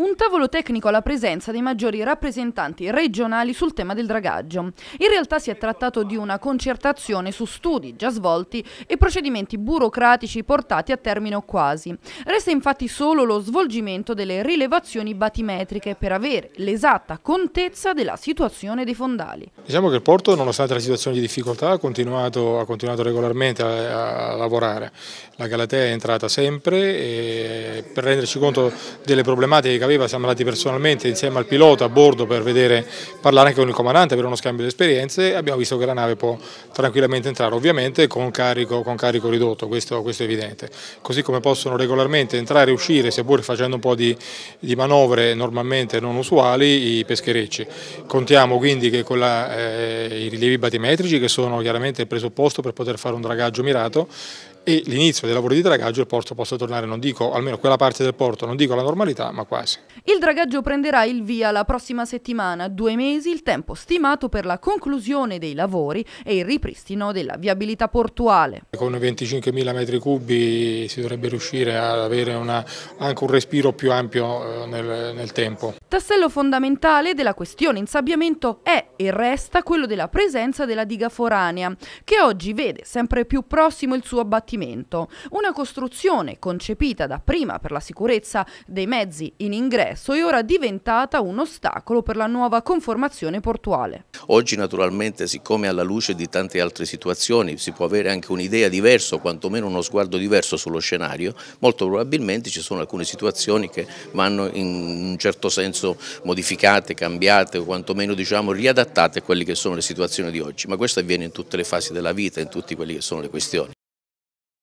un tavolo tecnico alla presenza dei maggiori rappresentanti regionali sul tema del dragaggio. In realtà si è trattato di una concertazione su studi già svolti e procedimenti burocratici portati a termine o quasi. Resta infatti solo lo svolgimento delle rilevazioni batimetriche per avere l'esatta contezza della situazione dei fondali. Diciamo che il porto, nonostante la situazione di difficoltà, ha continuato, ha continuato regolarmente a, a lavorare. La Galatea è entrata sempre e per renderci conto delle problematiche che aveva, siamo andati personalmente insieme al pilota a bordo per vedere, parlare anche con il comandante per uno scambio di esperienze e abbiamo visto che la nave può tranquillamente entrare, ovviamente con carico, con carico ridotto, questo, questo, è evidente. Così come possono regolarmente entrare e uscire, seppur facendo un po' di, di manovre normalmente non usuali, i pescherecci. Contiamo quindi che con la, eh, i rilievi batimetrici, che sono chiaramente il presupposto per poter fare un dragaggio mirato, e l'inizio dei lavori di dragaggio il porto possa tornare, non dico, almeno quella parte del porto, non dico la normalità, ma quasi. Il dragaggio prenderà il via la prossima settimana, due mesi il tempo stimato per la conclusione dei lavori e il ripristino della viabilità portuale. Con 25.000 metri cubi si dovrebbe riuscire ad avere una, anche un respiro più ampio eh, nel, nel tempo. Tassello fondamentale della questione insabbiamento è e resta quello della presenza della diga foranea, che oggi vede sempre più prossimo il suo abbattimento combattimento. Una costruzione concepita dapprima per la sicurezza dei mezzi in ingresso e ora diventata un ostacolo per la nuova conformazione portuale. Oggi naturalmente siccome alla luce di tante altre situazioni si può avere anche un'idea diversa o quantomeno uno sguardo diverso sullo scenario, molto probabilmente ci sono alcune situazioni che vanno in un certo senso modificate, cambiate o quantomeno diciamo riadattate a quelle che sono le situazioni di oggi, ma questo avviene in tutte le fasi della vita, in tutte quelle che sono le questioni.